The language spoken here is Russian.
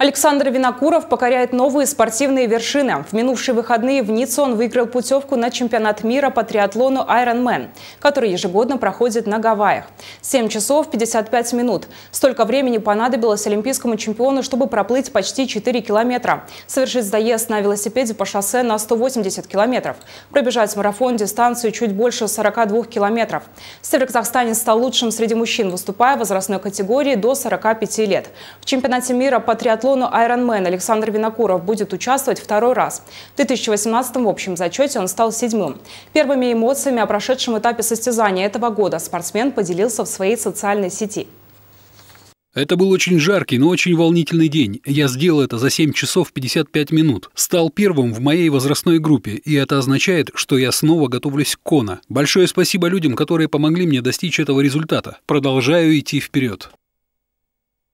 Александр Винокуров покоряет новые спортивные вершины. В минувшие выходные в Ницце он выиграл путевку на чемпионат мира по триатлону «Айронмен», который ежегодно проходит на Гавайях. 7 часов 55 минут. Столько времени понадобилось олимпийскому чемпиону, чтобы проплыть почти 4 километра, совершить заезд на велосипеде по шоссе на 180 километров, пробежать марафон дистанцию чуть больше 42 километров. Североказахстанец стал лучшим среди мужчин, выступая в возрастной категории до 45 лет. В чемпионате мира по триатлону биатлону «Айронмен» Александр Винокуров будет участвовать второй раз. В 2018 в общем зачете он стал седьмым. Первыми эмоциями о прошедшем этапе состязания этого года спортсмен поделился в своей социальной сети. Это был очень жаркий, но очень волнительный день. Я сделал это за 7 часов 55 минут. Стал первым в моей возрастной группе, и это означает, что я снова готовлюсь к Кона. Большое спасибо людям, которые помогли мне достичь этого результата. Продолжаю идти вперед.